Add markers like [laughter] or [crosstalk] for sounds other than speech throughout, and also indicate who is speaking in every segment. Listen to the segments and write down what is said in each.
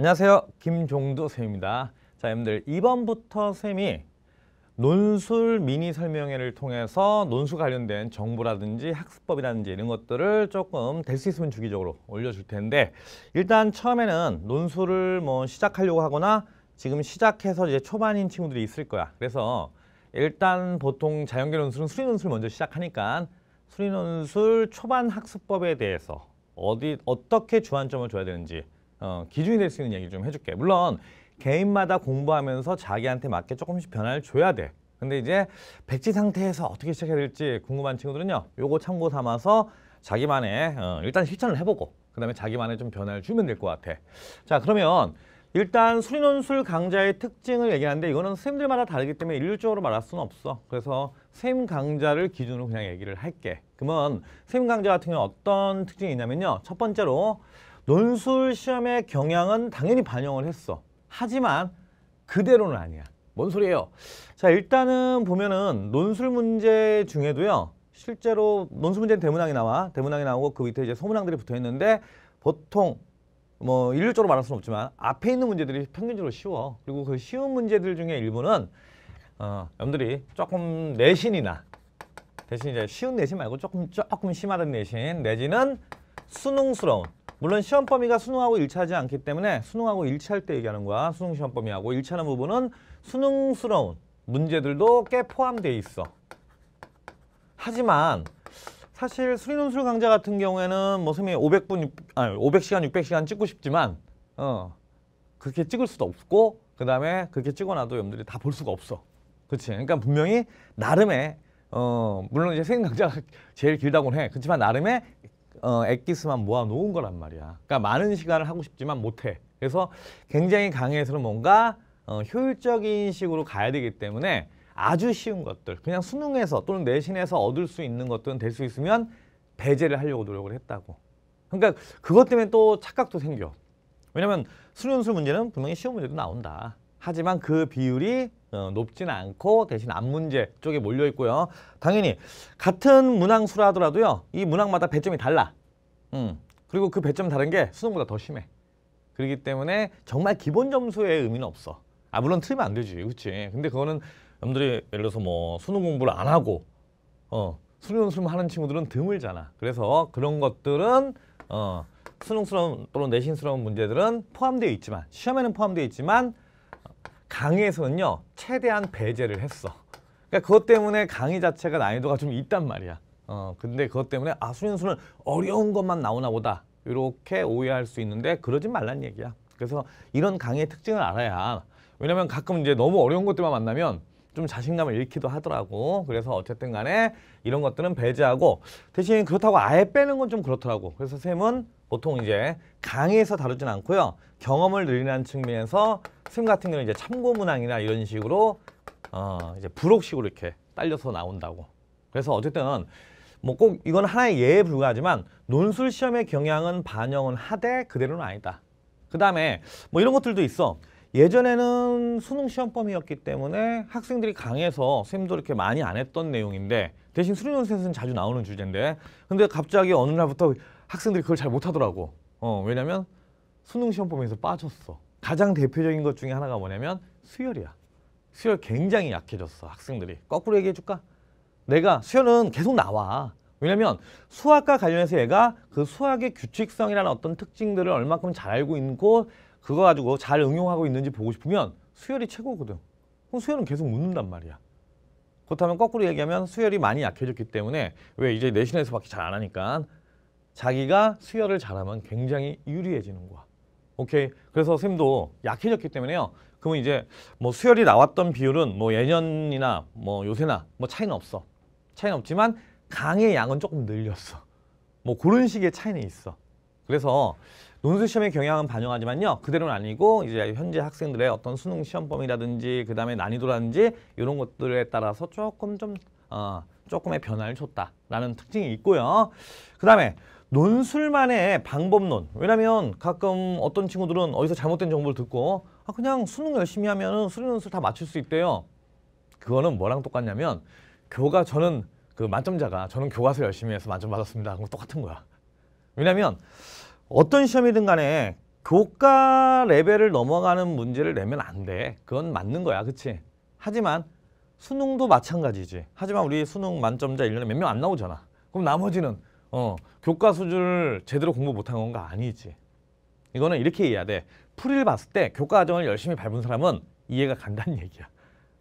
Speaker 1: 안녕하세요. 김종두 쌤입니다. 자, 여러분들 이번부터 쌤이 논술 미니 설명회를 통해서 논술 관련된 정보라든지 학습법이라든지 이런 것들을 조금 될 수 있으면 주기적으로 올려줄 텐데 일단 처음에는 논술을 뭐 시작하려고 하거나 지금 시작해서 이제 초반인 친구들이 있을 거야. 그래서 일단 보통 자연계 논술은 수리 논술 먼저 시작하니까 수리 논술 초반 학습법에 대해서 어디 어떻게 주안점을 줘야 되는지 어, 기준이 될 수 있는 얘기를 좀 해줄게. 물론 개인마다 공부하면서 자기한테 맞게 조금씩 변화를 줘야 돼. 근데 이제 백지 상태에서 어떻게 시작해야 될지 궁금한 친구들은요. 요거 참고 삼아서 자기만의 어, 일단 실천을 해보고 그 다음에 자기만의 좀 변화를 주면 될 것 같아. 자 그러면 일단 수리논술 강좌의 특징을 얘기하는데 이거는 선생님들마다 다르기 때문에 일률적으로 말할 수는 없어. 그래서 샘 강좌를 기준으로 그냥 얘기를 할게. 그러면 선 강좌 같은 경우는 어떤 특징이 있냐면요. 첫 번째로 논술 시험의 경향은 당연히 반영을 했어. 하지만 그대로는 아니야. 뭔 소리예요? 자, 일단은 보면은 논술 문제 중에도요. 실제로 논술 문제는 대문항이 나와. 대문항이 나오고 그 밑에 이제 소문항들이 붙어 있는데 보통 뭐 일률적으로 말할 수는 없지만 앞에 있는 문제들이 평균적으로 쉬워. 그리고 그 쉬운 문제들 중에 일부는 어, 여러분들이 조금 내신이나 대신 이제 쉬운 내신 말고 조금 조금 심하던 내신 내지는 수능스러운 물론 시험 범위가 수능하고 일치하지 않기 때문에 수능하고 일치할 때 얘기하는 거야. 수능 시험 범위하고 일치하는 부분은 수능스러운 문제들도 꽤 포함돼 있어. 하지만 사실 수리논술 강좌 같은 경우에는 뭐 선생님이 500분, 아니 500시간, 600시간 찍고 싶지만 어 그렇게 찍을 수도 없고 그 다음에 그렇게 찍어놔도 여러분들이 다 볼 수가 없어. 그렇지? 그러니까 분명히 나름의 어 물론 이제 생강좌가 [laughs] 제일 길다곤 해. 그렇지만 나름의 어, 액기스만 모아놓은 거란 말이야. 그러니까 많은 시간을 하고 싶지만 못해. 그래서 굉장히 강의에서는 뭔가 어, 효율적인 식으로 가야 되기 때문에 아주 쉬운 것들, 그냥 수능에서 또는 내신에서 얻을 수 있는 것들은 될 수 있으면 배제를 하려고 노력을 했다고. 그러니까 그것 때문에 또 착각도 생겨. 왜냐면 수련술 문제는 분명히 쉬운 문제도 나온다. 하지만 그 비율이 어, 높진 않고 대신 앞문제 쪽에 몰려 있고요. 당연히 같은 문항수라 하더라도요. 이 문항마다 배점이 달라. 음. 그리고 그 배점 다른 게 수능보다 더 심해. 그렇기 때문에 정말 기본 점수의 의미는 없어. 아 물론 틀면 안 되지. 그렇지. 근데 그거는 여러분들이 예를 들어서 뭐 수능 공부를 안 하고 어, 수능 수능 하는 친구들은 드물잖아. 그래서 그런 것들은 어, 수능스러운 또는 내신스러운 문제들은 포함되어 있지만 시험에는 포함되어 있지만 강의에서는요 최대한 배제를 했어. 그러니까 그것 때문에 강의 자체가 난이도가 좀 있단 말이야. 어 근데 그것 때문에 아 수인수는 어려운 것만 나오나 보다 이렇게 오해할 수 있는데 그러지 말란 얘기야. 그래서 이런 강의의 특징을 알아야 왜냐면 가끔 이제 너무 어려운 것들만 만나면 좀 자신감을 잃기도 하더라고. 그래서 어쨌든 간에 이런 것들은 배제하고 대신 그렇다고 아예 빼는 건 좀 그렇더라고. 그래서 쌤은 보통 이제 강의에서 다루진 않고요. 경험을 늘리는 측면에서 선생님 같은 경우는 이제 참고 문항이나 이런 식으로 어 이제 부록식으로 이렇게 딸려서 나온다고. 그래서 어쨌든 뭐 꼭 이건 하나의 예에 불과하지만 논술 시험의 경향은 반영은 하되 그대로는 아니다. 그 다음에 뭐 이런 것들도 있어. 예전에는 수능 시험범이었기 때문에 학생들이 강해서 선생님도 이렇게 많이 안 했던 내용인데 대신 수능연수에서는 자주 나오는 주제인데 근데 갑자기 어느 날부터 학생들이 그걸 잘 못하더라고. 어, 왜냐면 수능 시험 보면서 빠졌어. 가장 대표적인 것 중에 하나가 뭐냐면 수열이야. 수열 굉장히 약해졌어, 학생들이. 거꾸로 얘기해줄까? 내가 수열은 계속 나와. 왜냐면 수학과 관련해서 얘가 그 수학의 규칙성이라는 어떤 특징들을 얼마큼 잘 알고 있고 그거 가지고 잘 응용하고 있는지 보고 싶으면 수열이 최고거든. 그럼 수열은 계속 묻는단 말이야. 그렇다면 거꾸로 얘기하면 수열이 많이 약해졌기 때문에 왜 이제 내신에서밖에 잘 안 하니까 자기가 수혈을 잘하면 굉장히 유리해지는 거야. 오케이. 그래서 샘도 약해졌기 때문에요. 그러면 이제 뭐 수혈이 나왔던 비율은 뭐 예년이나 뭐 요새나 뭐 차이는 없어. 차이는 없지만 강의 양은 조금 늘렸어. 뭐 그런 식의 차이는 있어. 그래서 논술시험의 경향은 반영하지만요. 그대로는 아니고 이제 현재 학생들의 어떤 수능 시험범위라든지 그 다음에 난이도라든지 이런 것들에 따라서 조금 좀 어, 조금의 변화를 줬다라는 특징이 있고요. 그 다음에 논술만의 방법론 왜냐면 가끔 어떤 친구들은 어디서 잘못된 정보를 듣고 아 그냥 수능 열심히 하면 수리 논술 다 맞출 수 있대요 그거는 뭐랑 똑같냐면 교과 저는 그 만점자가 저는 교과서 열심히 해서 만점 받았습니다 그럼 똑같은 거야 왜냐면 어떤 시험이든 간에 교과 레벨을 넘어가는 문제를 내면 안 돼 그건 맞는 거야 그치 하지만 수능도 마찬가지지 하지만 우리 수능 만점자 일년에 몇 명 안 나오잖아 그럼 나머지는 어, 교과 수준을 제대로 공부 못한 건가 아니지. 이거는 이렇게 이해해야 돼. 풀이를 봤을 때 교과 과정을 열심히 밟은 사람은 이해가 간다는 [laughs] 얘기야.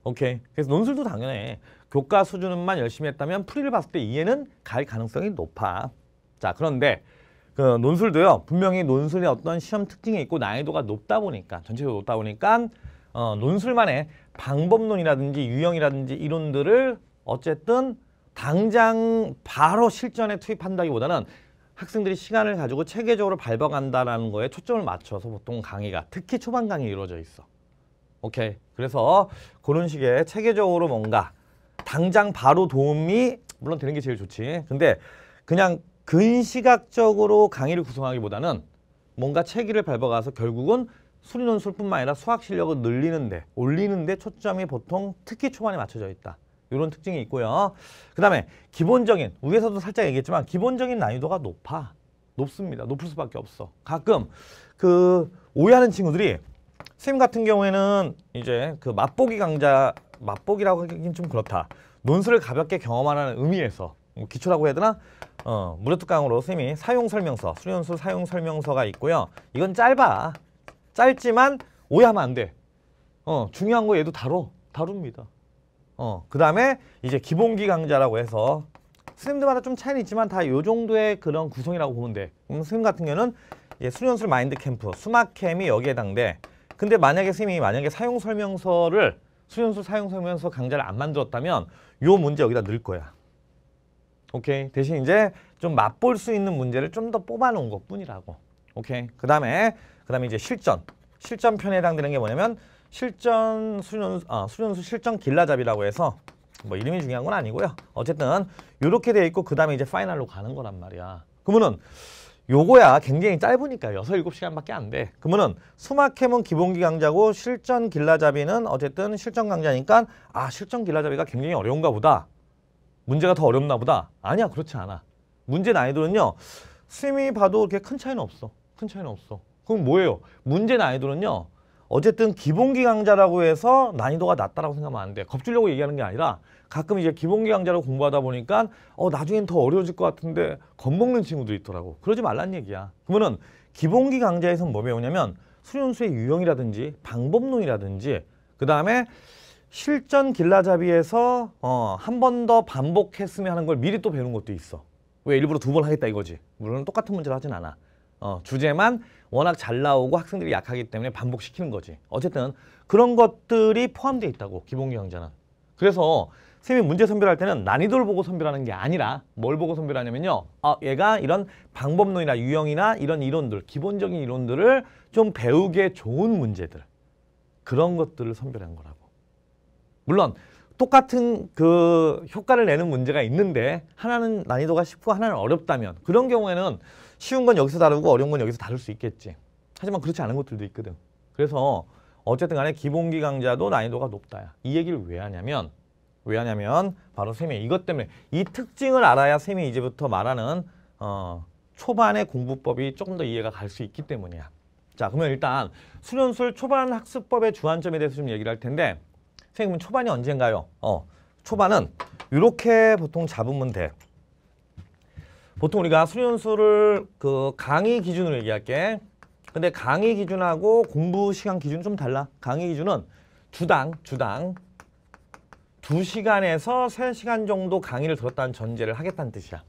Speaker 1: 오케이. 그래서 논술도 당연해. 교과 수준만 열심히 했다면 풀이를 봤을 때 이해는 갈 가능성이 높아. 자, 그런데 그 논술도요. 분명히 논술의 어떤 시험 특징이 있고 난이도가 높다 보니까 전체적으로 높다 보니까 어, 논술만의 방법론이라든지 유형이라든지 이론들을 어쨌든 당장 바로 실전에 투입한다기보다는 학생들이 시간을 가지고 체계적으로 밟아간다는 거에 초점을 맞춰서 보통 강의가 특히 초반 강의 이루어져 있어. 오케이. 그래서 그런 식의 체계적으로 뭔가 당장 바로 도움이 물론 되는 게 제일 좋지. 근데 그냥 근시각적으로 강의를 구성하기보다는 뭔가 체계를 밟아가서 결국은 수리 논술뿐만 아니라 수학 실력을 늘리는데 올리는데 초점이 보통 특히 초반에 맞춰져 있다. 이런 특징이 있고요. 그 다음에 기본적인, 위에서도 살짝 얘기했지만 기본적인 난이도가 높아. 높습니다. 높을 수밖에 없어. 가끔 그 오해하는 친구들이 선생님 같은 경우에는 이제 그 맛보기 강좌, 맛보기라고 하긴 좀 그렇다. 논술을 가볍게 경험하는 라 의미에서 뭐 기초라고 해야 되나? 어, 무료특강으로 선생님이 사용설명서, 수련술 사용설명서가 있고요. 이건 짧아. 짧지만 오해하면 안 돼. 어, 중요한 거 얘도 다뤄. 다룹니다. 어, 그 다음에 이제 기본기 강좌라고 해서 선생님들마다좀 차이는 있지만 다 요 정도의 그런 구성이라고 보면 돼. 그럼 생님 같은 경우는 예, 수련술 마인드 캠프, 수마 캠이 여기에 해당돼. 근데 만약에 선생님이 만약에 사용 설명서를 수련술 사용 설명서 강좌를 안 만들었다면 요 문제 여기다 넣을 거야. 오케이. 대신 이제 좀 맛볼 수 있는 문제를 좀 더 뽑아 놓은 것 뿐이라고. 오케이. 그다음에 그다음에 이제 실전. 실전 편에 해당되는 게 뭐냐면 실전 수련 아, 수련수 실전 길라잡이라고 해서 뭐 이름이 중요한 건 아니고요. 어쨌든 요렇게돼 있고 그 다음에 이제 파이널로 가는 거란 말이야. 그러면은 요거야 굉장히 짧으니까 6, 7 시간밖에안 돼. 그러면은 수마캠은 기본기 강좌고 실전 길라잡이는 어쨌든 실전 강좌니까 아 실전 길라잡이가 굉장히 어려운가 보다. 문제가 더 어렵나 보다. 아니야 그렇지 않아. 문제 난이도는요. 스미 봐도 이렇게 큰 차이는 없어. 큰 차이는 없어. 그럼 뭐예요? 문제 난이도는요. 어쨌든 기본기 강좌라고 해서 난이도가 낮다라고 생각하면 안 돼. 겁주려고 얘기하는 게 아니라 가끔 이제 기본기 강좌로 공부하다 보니까 어 나중엔 더 어려워질 것 같은데 겁먹는 친구도 있더라고. 그러지 말란 얘기야. 그러면은 기본기 강좌에서뭐 배우냐면 수련수의 유형이라든지 방법론이라든지 그 다음에 실전 길라잡이에서 어, 한 번 더 반복했으면 하는 걸 미리 또 배우는 것도 있어. 왜 일부러 두 번 하겠다 이거지. 물론 똑같은 문제를 하진 않아. 어, 주제만 워낙 잘 나오고 학생들이 약하기 때문에 반복시키는 거지. 어쨌든 그런 것들이 포함되어 있다고 기본 경제는. 그래서 선생님이 문제 선별할 때는 난이도를 보고 선별하는 게 아니라 뭘 보고 선별하냐면요. 아, 얘가 이런 방법론이나 유형이나 이런 이론들, 기본적인 이론들을 좀 배우기에 좋은 문제들. 그런 것들을 선별한 거라고. 물론 똑같은 그 효과를 내는 문제가 있는데 하나는 난이도가 쉽고 하나는 어렵다면 그런 경우에는 쉬운 건 여기서 다루고 어려운 건 여기서 다룰 수 있겠지. 하지만 그렇지 않은 것들도 있거든. 그래서 어쨌든 간에 기본기 강좌도 난이도가 높다이 얘기를 왜 하냐면 왜 하냐면 바로 쌤이 이것 때문에 이 특징을 알아야 쌤이 이제부터 말하는 어, 초반의 공부법이 조금 더 이해가 갈 수 있기 때문이야. 자 그러면 일단 수련술 초반 학습법의 주안점에 대해서 좀 얘기를 할 텐데 선생님 은 초반이 언젠가요? 어 초반은 이렇게 보통 잡으면 돼. 보통 우리가 수련수를 그 강의 기준으로 얘기할게. 근데 강의 기준하고 공부 시간 기준 좀 달라. 강의 기준은 주당, 주당 두시간에서세시간 정도 강의를 들었다는 전제를 하겠다는 뜻이야.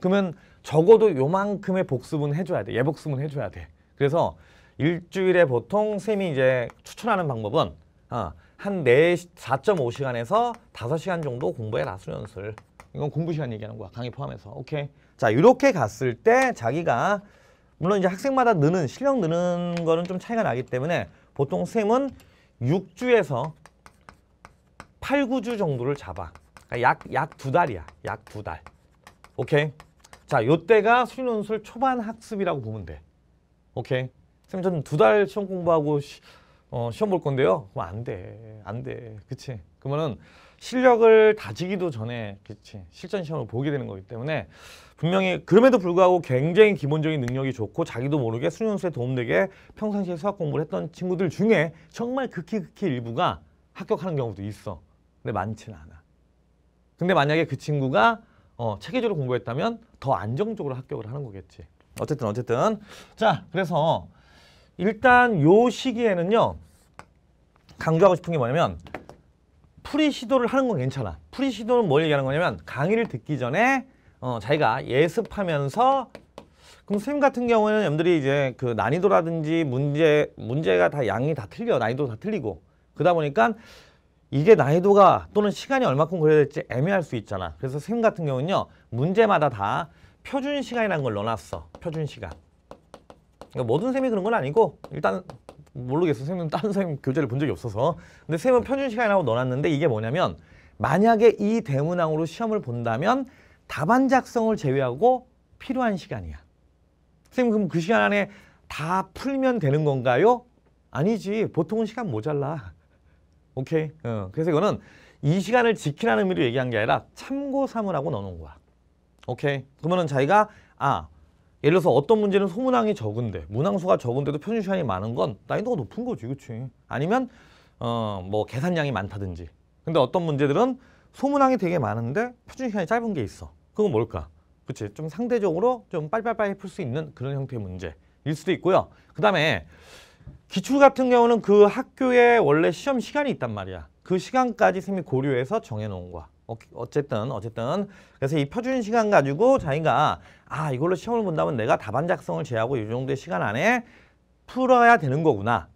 Speaker 1: 그러면 적어도 요만큼의 복습은 해줘야 돼. 예복습은 해줘야 돼. 그래서 일주일에 보통 쌤이 이제 추천하는 방법은 어, 한 4, 4.5시간에서 5시간 정도 공부해라 수련술. 이건 공부 시간 얘기하는 거야. 강의 포함해서. 오케이. 자, 이렇게 갔을 때 자기가 물론 이제 학생마다 느는 실력 느는 거는 좀 차이가 나기 때문에 보통 쌤은 6주에서 8, 9주 정도를 잡아. 그러니까 약, 약 두 달이야. 약 두 달. 오케이. 자, 요때가 수리논술 초반 학습이라고 보면 돼. 오케이. 쌤, 저는 두달 시험 공부하고 시, 어, 시험 볼 건데요. 그럼 안 돼. 안 돼. 그치? 그러면은 실력을 다지기도 전에 그치, 실전 시험을 보게 되는 거기 때문에 분명히 그럼에도 불구하고 굉장히 기본적인 능력이 좋고 자기도 모르게 수능수에 도움되게 평상시에 수학 공부를 했던 친구들 중에 정말 극히 극히 일부가 합격하는 경우도 있어. 근데 많지는 않아. 근데 만약에 그 친구가 어, 체계적으로 공부했다면 더 안정적으로 합격을 하는 거겠지. 어쨌든 어쨌든 자 그래서 일단 요 시기에는요 강조하고 싶은 게 뭐냐면 풀이 시도를 하는 건 괜찮아. 풀이 시도는 뭘 얘기하는 거냐면 강의를 듣기 전에 어, 자기가 예습하면서 그럼 선생님 같은 경우에는 여러분들이 이제 그 난이도라든지 문제 문제가 다 양이 다 틀려 난이도 다 틀리고 그러다 보니까 이게 난이도가 또는 시간이 얼마큼 걸려야 될지 애매할 수 있잖아. 그래서 선생님 같은 경우는요 문제마다 다 표준 시간이라는 걸 넣어놨어. 표준 시간. 그러니까 모든 쌤이 그런 건 아니고 일단 모르겠어. 선생님 은 다른 선생님 교재를 본 적이 없어서. 근데 쌤은 편준 시간이라고 넣어놨는데 이게 뭐냐면 만약에 이 대문항으로 시험을 본다면 답안 작성을 제외하고 필요한 시간이야. 선생님 그럼 그 시간 안에 다 풀면 되는 건가요? 아니지. 보통은 시간 모자라. 오케이. 어. 그래서 이거는 이 시간을 지키라는 의미로 얘기한 게 아니라 참고 삼으라고 넣어놓은 거야. 오케이. 그러면은 자기가 아 예를 들어서 어떤 문제는 소문항이 적은데 문항수가 적은데도 표준시간이 많은 건 난이도가 높은 거지 그치 아니면 어 뭐 계산량이 많다든지 근데 어떤 문제들은 소문항이 되게 많은데 표준시간이 짧은 게 있어 그건 뭘까 그치 좀 상대적으로 좀 빨빨빨리 풀 수 있는 그런 형태의 문제일 수도 있고요 그 다음에 기출 같은 경우는 그 학교에 원래 시험 시간이 있단 말이야 그 시간까지 선생님이 고려해서 정해놓은 거야 어쨌든 어쨌든 그래서 이 표준 시간 가지고 자기가 아 이걸로 시험을 본다면 내가 답안 작성을 제하고 이 정도의 시간 안에 풀어야 되는 거구나.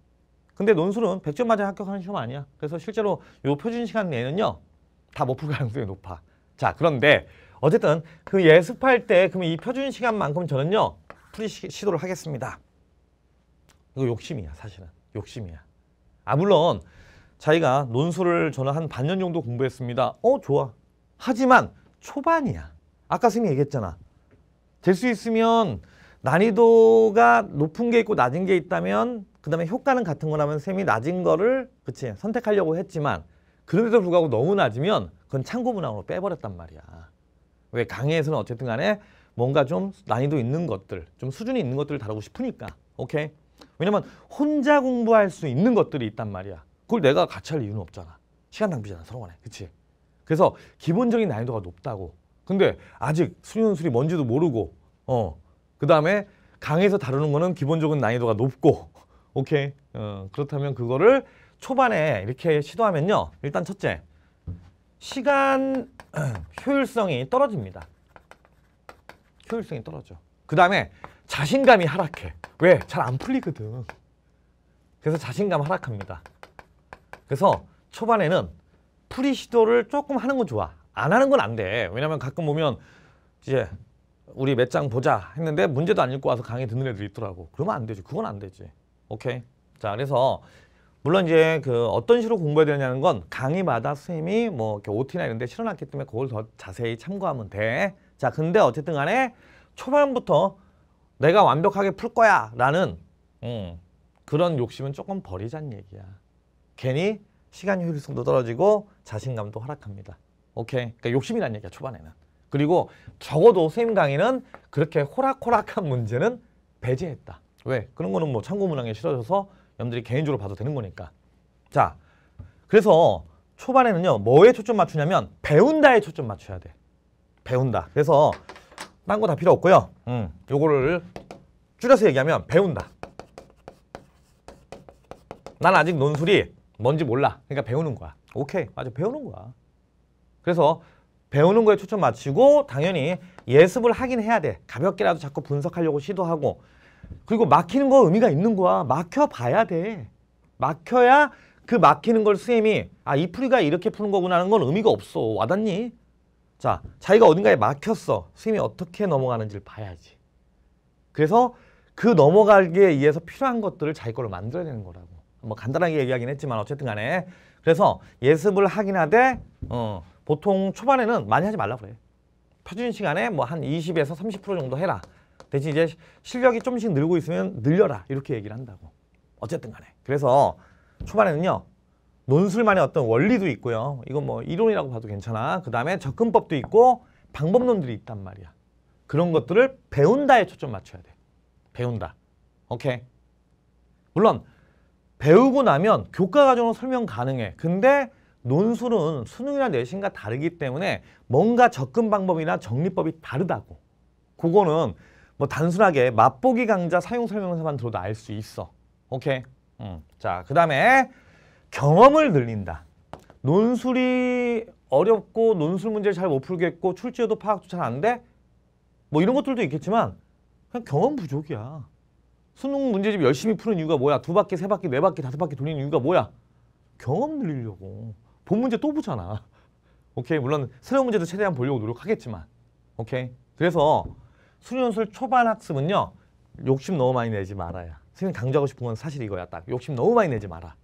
Speaker 1: 근데 논술은 100점 맞아 합격하는 시험 아니야. 그래서 실제로 이 표준 시간 내는요 에다못 풀 가능성이 높아. 자 그런데 어쨌든 그 예습할 때 그러면 이 표준 시간만큼 저는요 풀이 시도를 하겠습니다. 이거 욕심이야 사실은 욕심이야. 아 물론 자기가 논술을 저는 한 반년 정도 공부했습니다. 어, 좋아. 하지만 초반이야. 아까 선생님이 얘기했잖아. 될 수 있으면 난이도가 높은 게 있고 낮은 게 있다면 그 다음에 효과는 같은 거라면 쌤이 낮은 거를 그치 선택하려고 했지만 그런데도 불구하고 너무 낮으면 그건 참고 문항으로 빼버렸단 말이야. 왜 강의에서는 어쨌든 간에 뭔가 좀 난이도 있는 것들 좀 수준이 있는 것들을 다루고 싶으니까 오케이 왜냐면 혼자 공부할 수 있는 것들이 있단 말이야 그걸 내가 같이 할 이유는 없잖아. 시간 낭비잖아 서로 간에. 그치? 그래서 기본적인 난이도가 높다고. 근데 아직 수논술이 뭔지도 모르고 어. 그 다음에 강에서 다루는 거는 기본적인 난이도가 높고 [laughs] 오케이. 어, 그렇다면 그거를 초반에 이렇게 시도하면요. 일단 첫째, 시간 [clears throat] 효율성이 떨어집니다. 효율성이 떨어져. 그 다음에 자신감이 하락해. 왜? 잘 안 풀리거든. 그래서 자신감 하락합니다. 그래서 초반에는 풀이 시도를 조금 하는 건 좋아. 안 하는 건 안 돼. 왜냐면 가끔 보면 이제 우리 몇 장 보자 했는데 문제도 안 읽고 와서 강의 듣는 애들 있더라고. 그러면 안 되지. 그건 안 되지. 오케이. 자, 그래서 물론 이제 그 어떤 식으로 공부해야 되냐는 건 강의마다 선생님이 뭐 이렇게 OT나 이런 데 실어놨기 때문에 그걸 더 자세히 참고하면 돼. 자, 근데 어쨌든 간에 초반부터 내가 완벽하게 풀 거야 라는 음, 그런 욕심은 조금 버리자는 얘기야. 괜히 시간 효율성도 떨어지고 자신감도 하락합니다. 오케이. 그러니까 욕심이란 얘기야 초반에는. 그리고 적어도 선생님 강의는 그렇게 호락호락한 문제는 배제했다. 왜? 그런 거는 뭐 참고 문항에 실어져서 여러분들이 개인적으로 봐도 되는 거니까. 자, 그래서 초반에는요. 뭐에 초점 맞추냐면 배운다에 초점 맞춰야 돼. 배운다. 그래서 딴 거 다 필요 없고요. 음, 요거를 줄여서 얘기하면 배운다. 난 아직 논술이 뭔지 몰라. 그러니까 배우는 거야. 오케이. 맞아. 배우는 거야. 그래서 배우는 거에 초점 맞추고 당연히 예습을 하긴 해야 돼. 가볍게라도 자꾸 분석하려고 시도하고 그리고 막히는 거 의미가 있는 거야. 막혀 봐야 돼. 막혀야 그 막히는 걸선님이아이 풀이가 이렇게 푸는 거구나 하는 건 의미가 없어. 와닿니? 자, 자기가 어딘가에 막혔어. 선님이 어떻게 넘어가는지를 봐야지. 그래서 그 넘어가기에 의해서 필요한 것들을 자기 걸로 만들어야되는 거라고. 뭐 간단하게 얘기하긴 했지만 어쨌든 간에 그래서 예습을 하긴 하되 어, 보통 초반에는 많이 하지 말라 고 그래. 펴진 시간에 뭐 한 20에서 30% 정도 해라. 대신 이제 실력이 좀씩 늘고 있으면 늘려라 이렇게 얘기를 한다고. 어쨌든 간에. 그래서 초반에는요. 논술만의 어떤 원리도 있고요. 이건 뭐 이론이라고 봐도 괜찮아. 그 다음에 접근법도 있고 방법론들이 있단 말이야. 그런 것들을 배운다에 초점 맞춰야 돼. 배운다. 오케이. 물론 배우고 나면 교과 과정으로 설명 가능해. 근데 논술은 수능이나 내신과 다르기 때문에 뭔가 접근 방법이나 정리법이 다르다고. 그거는 뭐 단순하게 맛보기 강좌 사용 설명서만 들어도 알 수 있어. 오케이? 음. 자, 그 다음에 경험을 늘린다. 논술이 어렵고 논술 문제를 잘 못 풀겠고 출제도 파악도 잘 안 돼? 뭐 이런 것들도 있겠지만 그냥 경험 부족이야. 수능 문제집 열심히 푸는 이유가 뭐야? 두 바퀴, 세 바퀴, 네 바퀴, 다섯 바퀴 돌리는 이유가 뭐야? 경험 늘리려고. 본 문제 또 보잖아. [laughs] 오케이. 물론 새로운 문제도 최대한 보려고 노력하겠지만. 오케이. 그래서 수련술 초반 학습은요. 욕심 너무 많이 내지 말아야. 선생님 강조하고 싶은 건 사실 이거야. 딱 욕심 너무 많이 내지 마라.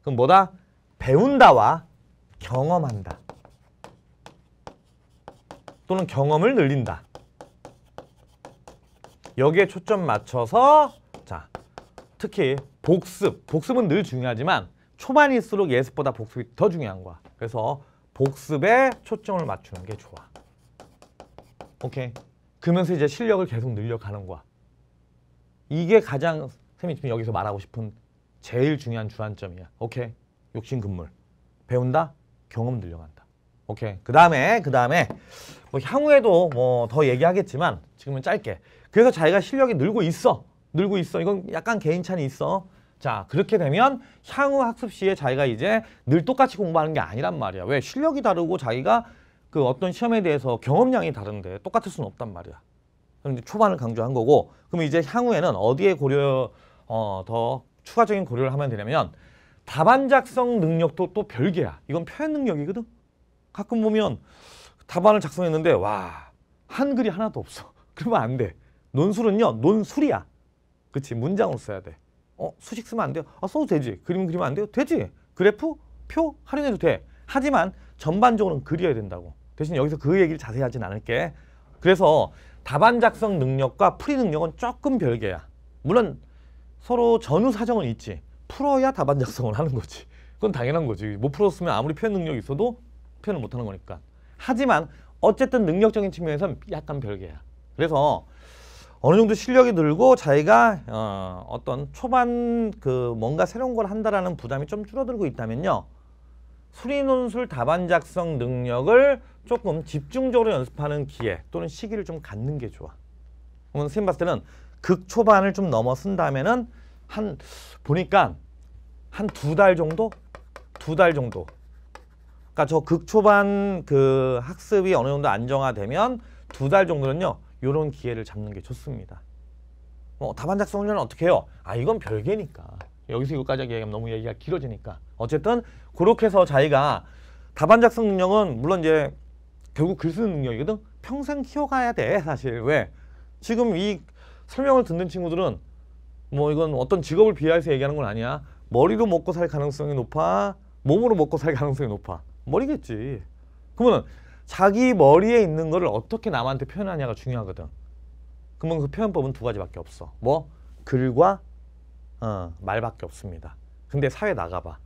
Speaker 1: 그럼 뭐다? 배운다와 경험한다. 또는 경험을 늘린다. 여기에 초점 맞춰서 자 특히 복습, 복습은 늘 중요하지만 초반일수록 예습보다 복습이 더 중요한 거야. 그래서 복습에 초점을 맞추는 게 좋아. 오케이. 그러면서 이제 실력을 계속 늘려가는 거야. 이게 가장 쌤이 지금 여기서 말하고 싶은 제일 중요한 주안점이야. 오케이. 욕심 근물 배운다? 경험 늘려간다. 오케이. 그 다음에, 그 다음에, 뭐 향후에도 뭐 더 얘기하겠지만 지금은 짧게. 그래서 자기가 실력이 늘고 있어. 늘고 있어. 이건 약간 개인차이 있어. 자 그렇게 되면 향후 학습 시에 자기가 이제 늘 똑같이 공부하는 게 아니란 말이야. 왜? 실력이 다르고 자기가 그 어떤 시험에 대해서 경험량이 다른데 똑같을 수는 없단 말이야. 그런데 초반을 강조한 거고 그럼 이제 향후에는 어디에 고려 어, 더 추가적인 고려를 하면 되냐면 답안 작성 능력도 또 별개야. 이건 표현 능력이거든. 가끔 보면 답안을 작성했는데 와 한글이 하나도 없어. [laughs] 그러면 안 돼. 논술은요. 논술이야. 그치. 문장으로 써야 돼. 어, 수식 쓰면 안 돼요. 아, 써도 되지. 그림 그리면 안 돼요. 되지. 그래프, 표 활용해도 돼. 하지만 전반적으로는 그려야 된다고. 대신 여기서 그 얘기를 자세히 하진 않을게. 그래서 답안 작성 능력과 풀이 능력은 조금 별개야. 물론 서로 전후 사정은 있지. 풀어야 답안 작성을 하는 거지. 그건 당연한 거지. 못 풀었으면 아무리 표현 능력이 있어도 표현을 못 하는 거니까. 하지만 어쨌든 능력적인 측면에서는 약간 별개야. 그래서 어느 정도 실력이 늘고 자기가 어, 어떤 초반 그 뭔가 새로운 걸 한다라는 부담이 좀 줄어들고 있다면요. 수리논술 답안 작성 능력을 조금 집중적으로 연습하는 기회 또는 시기를 좀 갖는 게 좋아. 그러면 선생님 봤을 때는 극초반을 좀 넘어 쓴다면은 한 보니까 한 두 달 정도? 두 달 정도. 그러니까 저 극초반 그 학습이 어느 정도 안정화되면 두 달 정도는요. 이런 기회를 잡는 게 좋습니다. 뭐 답안 작성 훈은 어떻게 해요? 아 이건 별개니까. 여기서 이거까지 얘기하면 너무 얘기가 길어지니까. 어쨌든 그렇게 해서 자기가 답안 작성 능력은 물론 이제 결국 글 쓰는 능력이거든. 평생 키워가야 돼 사실. 왜? 지금 이 설명을 듣는 친구들은 뭐 이건 어떤 직업을 비하해서 얘기하는 건 아니야. 머리로 먹고 살 가능성이 높아. 몸으로 먹고 살 가능성이 높아. 머리겠지. 그러면 자기 머리에 있는 거를 어떻게 남한테 표현하냐가 중요하거든. 그러면 그 표현법은 두 가지밖에 없어. 뭐? 글과 어, 말밖에 없습니다. 근데 사회 나가봐.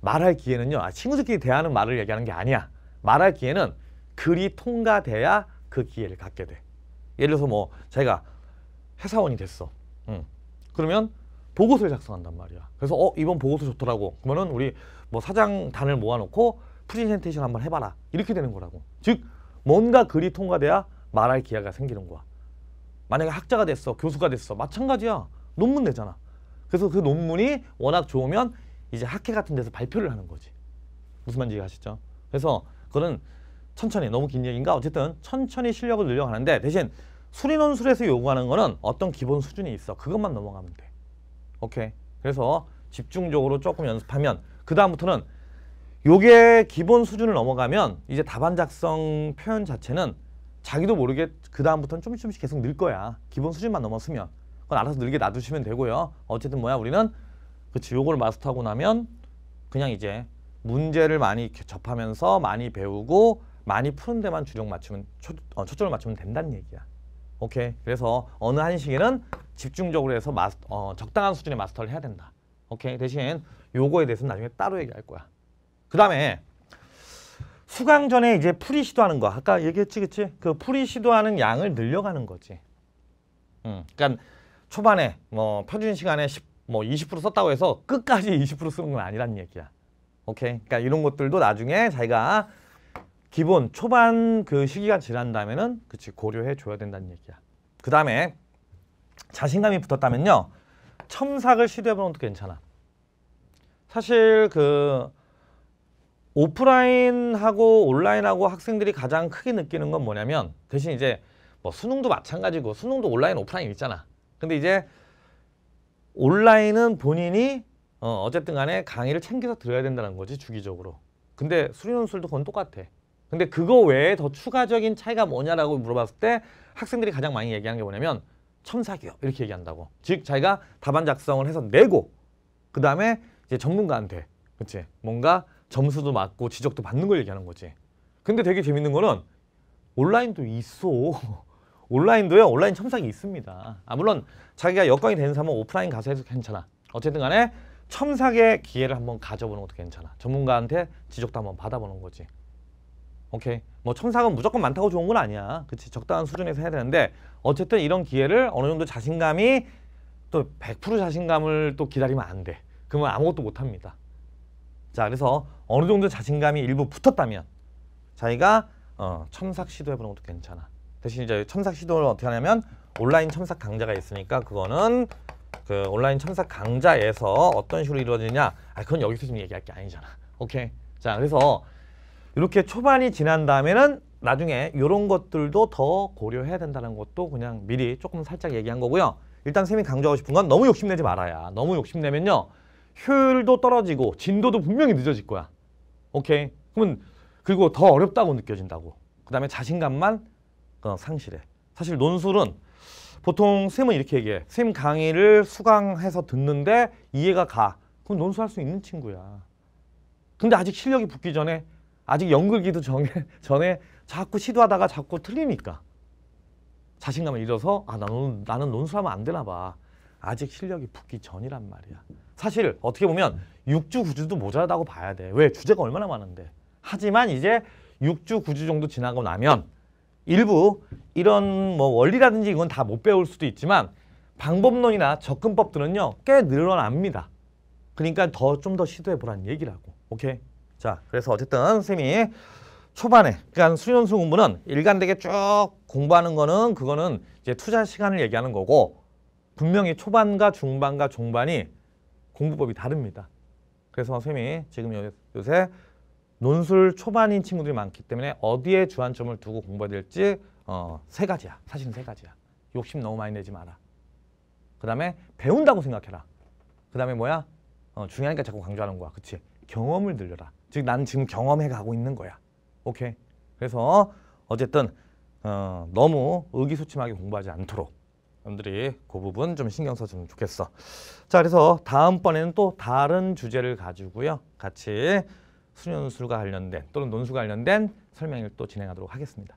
Speaker 1: 말할 기회는요. 아, 친구들끼리 대하는 말을 얘기하는 게 아니야. 말할 기회는 글이 통과돼야 그 기회를 갖게 돼. 예를 들어서 뭐자가 회사원이 됐어. 응. 그러면 보고서를 작성한단 말이야. 그래서 어 이번 보고서 좋더라고. 그러면 우리 뭐 사장단을 모아놓고 프리젠테이션 한번 해봐라 이렇게 되는 거라고 즉 뭔가 글이 통과돼야 말할 기회가 생기는 거야 만약에 학자가 됐어 교수가 됐어 마찬가지야 논문 내잖아 그래서 그 논문이 워낙 좋으면 이제 학회 같은 데서 발표를 하는 거지 무슨 말인지 아시죠? 그래서 그거는 천천히 너무 긴 얘기인가 어쨌든 천천히 실력을 늘려가는데 대신 수리논술에서 요구하는 거는 어떤 기본 수준이 있어 그것만 넘어가면 돼 오케이 그래서 집중적으로 조금 연습하면 그 다음부터는 요게 기본 수준을 넘어가면 이제 답안 작성 표현 자체는 자기도 모르게 그 다음부터는 조금씩 조금씩 계속 늘 거야. 기본 수준만 넘었으면 그건 알아서 늘게 놔두시면 되고요. 어쨌든 뭐야 우리는 그치 요걸 마스터하고 나면 그냥 이제 문제를 많이 접하면서 많이 배우고 많이 푸는 데만 주력 맞추면 초, 어, 초점을 맞추면 된다는 얘기야. 오케이. 그래서 어느 한 시기는 집중적으로 해서 마스, 어, 적당한 수준의 마스터를 해야 된다. 오케이. 대신 요거에 대해서는 나중에 따로 얘기할 거야. 그다음에 수강 전에 이제 풀이 시도하는 거 아까 얘기했지 그치? 그 풀이 시도하는 양을 늘려가는 거지. 음, 그러니까 초반에 뭐 표준 시간에 10, 뭐 20% 썼다고 해서 끝까지 20% 쓰는 건 아니란 얘기야. 오케이. 그러니까 이런 것들도 나중에 자기가 기본 초반 그 시기가 지난 다음에는 그치 고려해 줘야 된다는 얘기야. 그 다음에 자신감이 붙었다면요. 첨삭을 시도해보는 것도 괜찮아. 사실 그 오프라인하고 온라인하고 학생들이 가장 크게 느끼는 건 뭐냐면 대신 이제 뭐 수능도 마찬가지고 수능도 온라인 오프라인 있잖아. 근데 이제 온라인은 본인이 어, 어쨌든 간에 강의를 챙겨서 들어야 된다는 거지 주기적으로. 근데 수리논술도 그건 똑같아. 근데 그거 외에 더 추가적인 차이가 뭐냐라고 물어봤을 때 학생들이 가장 많이 얘기하는 게 뭐냐면 첨삭이요 이렇게 얘기한다고. 즉 자기가 답안 작성을 해서 내고 그 다음에 이제 전문가한테 그치 뭔가 점수도 맞고 지적도 받는 걸 얘기하는 거지. 근데 되게 재밌는 거는 온라인도 있어. [laughs] 온라인도요. 온라인 첨삭이 있습니다. 아 물론 자기가 여건이 되는 사람은 오프라인 가서 해도 괜찮아. 어쨌든 간에 첨삭의 기회를 한번 가져보는 것도 괜찮아. 전문가한테 지적도 한번 받아보는 거지. 오케이. 뭐 첨삭은 무조건 많다고 좋은 건 아니야. 그치. 적당한 수준에서 해야 되는데 어쨌든 이런 기회를 어느 정도 자신감이 또 100% 자신감을 또 기다리면 안 돼. 그러면 아무것도 못 합니다. 자 그래서 어느 정도 자신감이 일부 붙었다면 자기가 어, 첨삭 시도해보는 것도 괜찮아. 대신 이제 첨삭 시도를 어떻게 하냐면 온라인 첨삭 강좌가 있으니까 그거는 그 온라인 첨삭 강좌에서 어떤 식으로 이루어지냐 아 그건 여기서 지금 얘기할 게 아니잖아. 오케이. 자 그래서 이렇게 초반이 지난 다음에는 나중에 이런 것들도 더 고려해야 된다는 것도 그냥 미리 조금 살짝 얘기한 거고요. 일단 쌤이 강조하고 싶은 건 너무 욕심내지 말아야. 너무 욕심내면요. 효율도 떨어지고 진도도 분명히 늦어질 거야. 오케이? 그러면 그리고 더 어렵다고 느껴진다고. 그 다음에 자신감만 어, 상실해. 사실 논술은 보통 쌤은 이렇게 얘기해. 쌤 강의를 수강해서 듣는데 이해가 가. 그럼 논술할 수 있는 친구야. 근데 아직 실력이 붙기 전에 아직 연글기도 전에, [laughs] 전에 자꾸 시도하다가 자꾸 틀리니까 자신감을 잃어서 아 나는, 나는 논술하면 안 되나 봐. 아직 실력이 붙기 전이란 말이야. 사실 어떻게 보면 6주, 9주도 모자라다고 봐야 돼. 왜? 주제가 얼마나 많은데. 하지만 이제 6주, 9주 정도 지나고 나면 일부 이런 뭐 원리라든지 이건 다 못 배울 수도 있지만 방법론이나 접근법들은요. 꽤 늘어납니다. 그러니까 더 좀 더 시도해보라는 얘기라고. 오케이? 자, 그래서 어쨌든 선생님이 초반에 그러니까 수련수 공부는 일관되게 쭉 공부하는 거는 그거는 이제 투자 시간을 얘기하는 거고 분명히 초반과 중반과 종반이 공부법이 다릅니다. 그래서 선생님이 지금 요, 새 논술 초반인 친구들이 많기 때문에 어디에 주안점을 두고 공부해야 될지 어, 세 가지야. 사실은 세 가지야. 욕심 너무 많이 내지 마라. 그 다음에 배운다고 생각해라. 그 다음에 뭐야? 어, 중요하니까 자꾸 강조하는 거야. 그치? 경험을 늘려라. 즉, 나는 지금 경험해 가고 있는 거야. 오케이. 그래서 어쨌든 어, 너무 의기소침하게 공부하지 않도록 여러분들이 그 부분 좀 신경 써주면 좋겠어. 자, 그래서 다음번에는 또 다른 주제를 가지고요. 같이 수련술과 관련된 또는 논술과 관련된 설명을 또 진행하도록 하겠습니다.